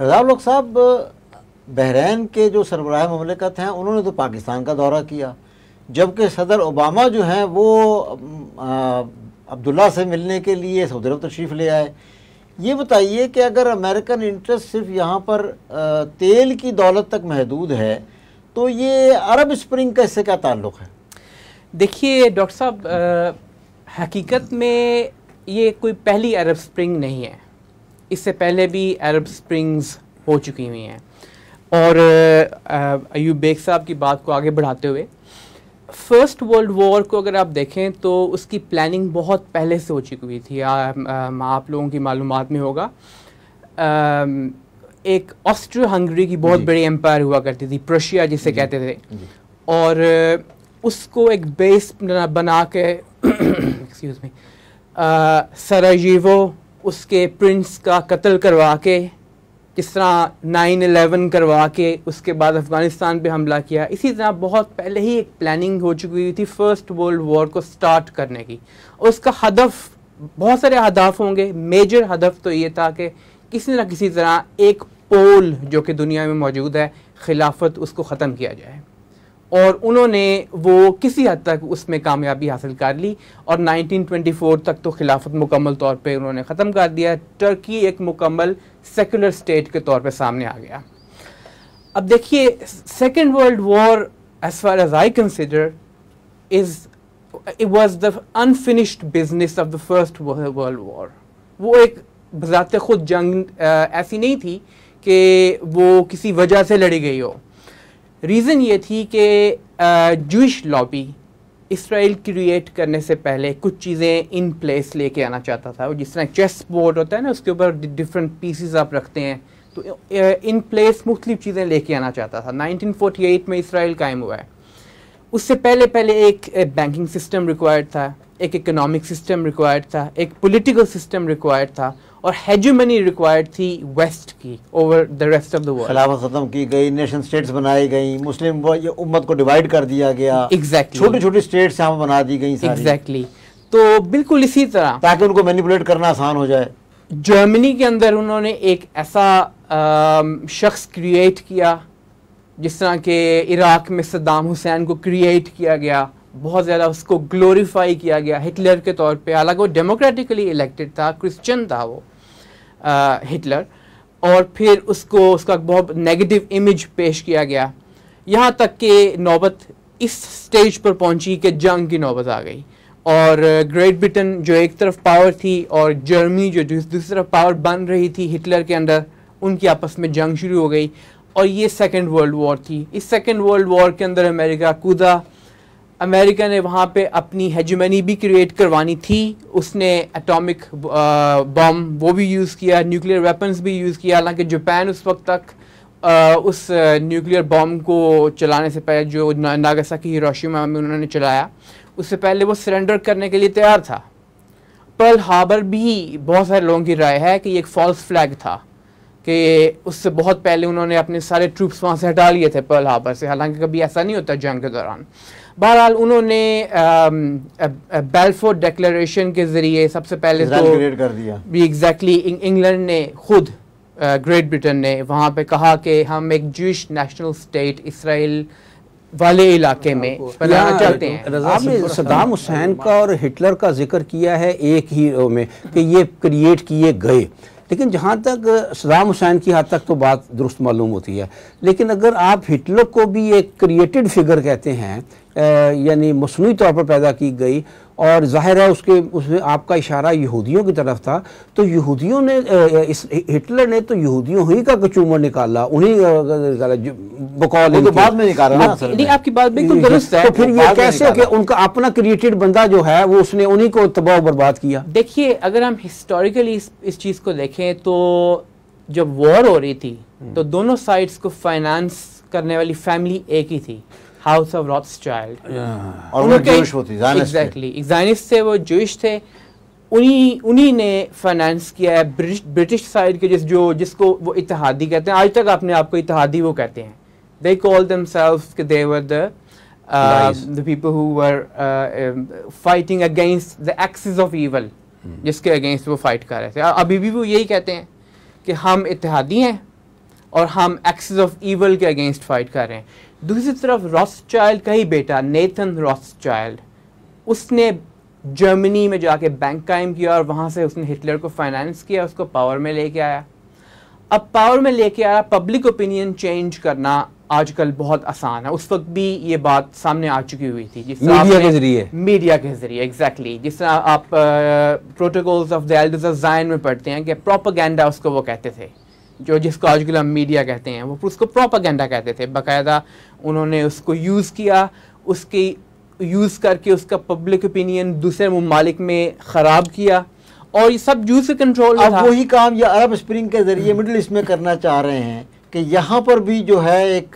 रजाब लोग साहब बहरीन के जो सरबराह ममलिकत हैं उन्होंने तो पाकिस्तान का दौरा किया जबकि सदर ओबामा जो हैं वो अब्दुल्ला से मिलने के लिए सऊदी अरब तशरीफ़ ले आए ये बताइए कि अगर अमेरिकन इंटरेस्ट सिर्फ यहाँ पर आ, तेल की दौलत तक महदूद है तो ये अरब स्प्रिंग का इससे क्या ताल्लुक़ है देखिए डॉक्टर साहब हकीकत में ये कोई पहली अरब स्प्रिंग नहीं है इससे पहले भी अरब स्प्रिंग्स हो चुकी हुई हैं और अयूब बेग साहब की बात को आगे बढ़ाते हुए फर्स्ट वर्ल्ड वॉर को अगर आप देखें तो उसकी प्लानिंग बहुत पहले से हो चुकी हुई थी आ, आ, आप लोगों की मालूम में होगा आ, एक ऑस्ट्रो हंगरी की बहुत बड़ी एम्पायर हुआ करती थी प्रशिया जिसे कहते थे और उसको एक बेस बना के एक्सक्यूज मी सराजीवो उसके प्रिंस का कत्ल करवा के किस तरह नाइन अलेवन करवा के उसके बाद अफ़गानिस्तान पे हमला किया इसी तरह बहुत पहले ही एक प्लानिंग हो चुकी हुई थी फ़र्स्ट वर्ल्ड वॉर को स्टार्ट करने की और उसका हदफ बहुत सारे हदफ होंगे मेजर हदफ तो ये था कि किसी न किसी तरह एक पोल जो कि दुनिया में मौजूद है खिलाफत उसको ख़त्म किया जाए और उन्होंने वो किसी हद तक उसमें कामयाबी हासिल कर ली और 1924 तक तो खिलाफत मुकम्मल तौर पे उन्होंने ख़त्म कर दिया टर्की एक मुकम्मल सेकुलर स्टेट के तौर पे सामने आ गया अब देखिए second world war as far as I consider is it was the unfinished business of the first world war वो एक बजात खुद जंग आ, ऐसी नहीं थी कि वो किसी वजह से लड़ी गई हो रीज़न ये थी कि जूश लॉबी इसराइल क्रिएट करने से पहले कुछ चीज़ें इन प्लेस लेके आना चाहता था जिस तरह चेस बोर्ड होता है ना उसके ऊपर डिफरेंट पीसीज आप रखते हैं तो इन प्लेस मुख्तलिफ चीज़ें लेके आना चाहता था 1948 में इसराइल कायम हुआ है उससे पहले पहले एक बैंकिंग सिस्टम रिक्वायर्ड था एक इकोनॉमिक सिस्टम रिक्वायर्ड था एक पोलिटिकल सिस्टम रिक्वायर्ड था और हेजुमनी रिक्वायर्ड थी वेस्ट की over the rest of the world खिलाफत खत्म की गई नेशन स्टेट्स बनाई गई मुस्लिम उम्मत को डिवाइड कर दिया गया एग्जैक्टली छोटी छोटी स्टेट्स यहाँ बना दी गई एग्जैक्टली तो बिल्कुल इसी तरह ताकि उनको मैनिपुलेट करना आसान हो जाए जर्मनी के अंदर उन्होंने एक ऐसा शख्स क्रिएट किया जिस तरह के इराक में सद्दाम हुसैन को क्रिएट किया गया बहुत ज़्यादा उसको ग्लोरीफाई किया गया हिटलर के तौर पे हालांकि वो डेमोक्रेटिकली इलेक्टेड था क्रिश्चियन था वो हिटलर और फिर उसको उसका बहुत नेगेटिव इमेज पेश किया गया यहाँ तक कि नौबत इस स्टेज पर पहुंची कि जंग की नौबत आ गई और ग्रेट ब्रिटेन जो एक तरफ पावर थी और जर्मनी जो दूसरी तरफ पावर बन रही थी हिटलर के अंदर उनकी आपस में जंग शुरू हो गई और ये सेकेंड वर्ल्ड वॉर थी इस सेकेंड वर्ल्ड वॉर के अंदर अमेरिका कूदा अमेरिका ने वहाँ पे अपनी हेजुमनी भी क्रिएट करवानी थी उसने एटॉमिक बम uh, वो भी यूज़ किया न्यूक्लियर वेपन्स भी यूज़ किया हालांकि जापान उस वक्त तक आ, uh, उस न्यूक्लियर uh, बम को चलाने से पहले जो नागासा की हिरोशिमा में उन्होंने चलाया उससे पहले वो सरेंडर करने के लिए तैयार था पर्ल हार्बर भी बहुत सारे लोगों की राय है कि एक फॉल्स फ्लैग था कि उससे बहुत पहले उन्होंने अपने सारे ट्रूप्स वहाँ से हटा लिए थे पर्ल हार्बर से हालांकि कभी ऐसा नहीं होता जंग के दौरान बहरहाल उन्होंने बेलफोर्ड डेक्लेशन के ज़रिए सबसे पहले तो कर दिया भी एग्जैक्टली इंग्लैंड ने खुद ग्रेट ब्रिटेन ने वहाँ पे कहा कि हम एक जूश नेशनल स्टेट इसराइल वाले इलाके में हाँ, बनाना चाहते हैं आपने सदाम हुसैन का और हिटलर का जिक्र किया है एक ही में कि ये क्रिएट किए गए लेकिन जहाँ तक सदाम हुसैन की हद तक तो बात दुरुस्त मालूम होती है लेकिन अगर आप हिटलर को भी एक क्रिएटेड फिगर कहते हैं यानी मसनू तौर पर पैदा की गई और ज़ाहिर है उसके उसमें आपका इशारा यहूदियों की तरफ था तो यहूदियों ने इस हिटलर ने तो यहूदियों ही का कचूमर निकाला उन्हीं बकौल तो बाद में निकाला ना हाँ, नहीं आपकी बात बिल्कुल तो दुरुस्त है तो फिर ये कैसे कि उनका अपना क्रिएटेड बंदा जो है वो उसने उन्हीं को तबाह बर्बाद किया देखिए अगर हम हिस्टोरिकली इस, इस चीज़ को देखें तो जब वॉर हो रही थी हम्म। तो दोनों साइड्स को फाइनेंस करने वाली फैमिली एक ही थी हाउस ऑफ रॉथस्टाइल्ड चाइल्ड वो एग्जैक्टली थे वो जूश थे उन्हीं उन्हीं ने फाइनेंस किया है ब्रिटिश ब्रिटिश साइड के जिस जो जिसको वो इतिहादी कहते हैं आज तक अपने आप को इतिहादी वो कहते हैं they call themselves they were the the people who were fighting against the axis of evil जिसके अगेंस्ट वो फाइट कर रहे थे अभी भी वो यही कहते हैं कि हम इतिहादी हैं और हम एक्सिस ऑफ ईवल के अगेंस्ट फाइट कर रहे हैं दूसरी तरफ चाइल्ड का ही बेटा नेथन रॉसचाइल्ड उसने जर्मनी में जाके बैंक कायम किया और वहाँ से उसने हिटलर को फाइनेंस किया उसको पावर में लेके आया अब पावर में लेके आया पब्लिक ओपिनियन चेंज करना आजकल बहुत आसान है उस वक्त भी ये बात सामने आ चुकी हुई थी जिस मीडिया के जरिए मीडिया के जरिए एग्जैक्टली जिस तरह आप protocols of the elders of Zion में पढ़ते हैं कि प्रोपागेंडा उसको वो कहते थे जो जिसको आजकल हम मीडिया कहते हैं वो उसको प्रोपागेंडा कहते थे बाकायदा उन्होंने उसको यूज़ किया उसकी यूज़ करके उसका पब्लिक ओपिनियन दूसरे ममालिक में ख़राब किया और ये सब जूस कंट्रोल अब वही काम या अरब स्प्रिंग के जरिए मिडल ईस्ट में करना चाह रहे हैं कि यहाँ पर भी जो है एक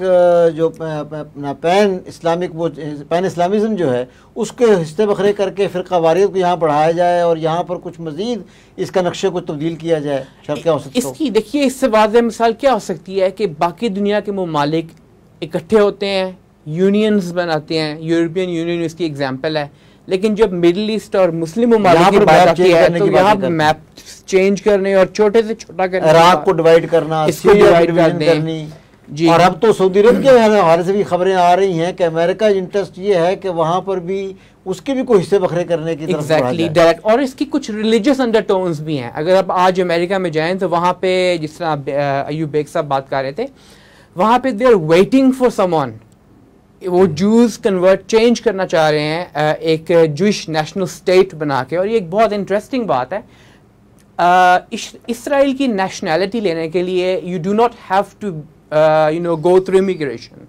जो पैन इस्लामिक वो पैन इस्लामिज़म जो है उसके हिस्से बखरे करके फिर वारियत को यहाँ बढ़ाया जाए और यहाँ पर कुछ मज़ीद इसका नक्शे को तब्दील किया जाए क्या हो सकता है इसकी देखिए इससे वाज मिसाल क्या हो सकती है कि बाकी दुनिया के ममालिक इकट्ठे होते हैं यूनियंस बनाते हैं यूरोपियन यूनियन इसकी एग्ज़ाम्पल है लेकिन जब मिडिल ईस्ट और मुस्लिम तो की बात आती है तो यहाँ मैप चेंज करने और छोटे से छोटा इराक को डिवाइड करना इसको डिवाइड करनी जी और अब तो सऊदी अरब के हवाले से भी खबरें आ रही हैं कि अमेरिका इंटरेस्ट ये है कि वहां पर भी उसके भी कोई हिस्से बखरे करने की एग्जैक्टली डायरेक्ट और इसकी कुछ रिलीजियस अंडरटोन्स भी हैं अगर आप आज अमेरिका में जाएं तो वहां पे जिस तरह अयूब बेग साहब बात कर रहे थे वहां पे they are waiting for summon वो जूस कन्वर्ट चेंज करना चाह रहे हैं एक जूश नेशनल स्टेट बना के और ये एक बहुत इंटरेस्टिंग बात है इसराइल की नेशनैलिटी लेने के लिए you do not have to you know go through immigration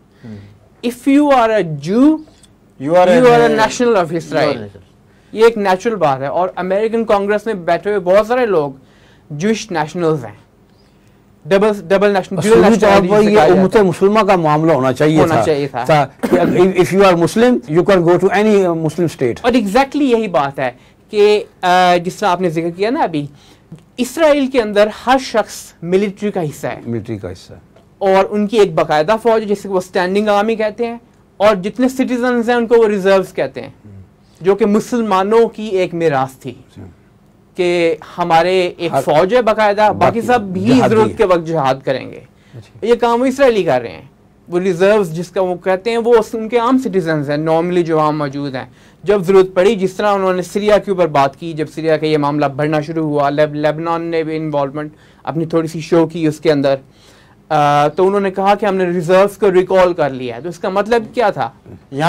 if you are a Jew you are you are a national of Israel ये एक नेचुरल बात है और अमेरिकन कांग्रेस में बैठे हुए बहुत सारे लोग जूश नेशनल्स हैं डबल डबल नेशनल ये उम्मत का मामला होना चाहिए होना था, चाहिए था, था if you are Muslim you can go to any Muslim state और एग्जैक्टली यही बात है कि uh, जिस तरह आपने जिक्र किया ना अभी इसराइल के अंदर हर शख्स मिलिट्री का हिस्सा है मिलिट्री का हिस्सा है और उनकी एक बाकायदा फौज जिसे वो स्टैंडिंग आर्मी कहते हैं और जितने सिटीजन हैं उनको वो रिजर्व कहते हैं जो कि मुसलमानों की एक मिरास थी कि हमारे एक हाँ। फौज है बाकायदा बाकी सब भी जरूरत के वक्त जहाद करेंगे अच्छा। ये काम इसराइली कर रहे हैं वो रिजर्व जिसका वो कहते हैं वो उनके आम सिटीजन हैं नॉर्मली जो वहाँ मौजूद हैं जब ज़रूरत पड़ी जिस तरह उन्होंने सीरिया के ऊपर बात की जब सीरिया का ये मामला बढ़ना शुरू हुआ लेब, लेबनान ने भी इन्वॉलमेंट अपनी थोड़ी सी शो की उसके अंदर आ, तो उन्होंने कहा कि हमने रिजर्व को रिकॉल कर लिया है तो इसका मतलब क्या था यहाँ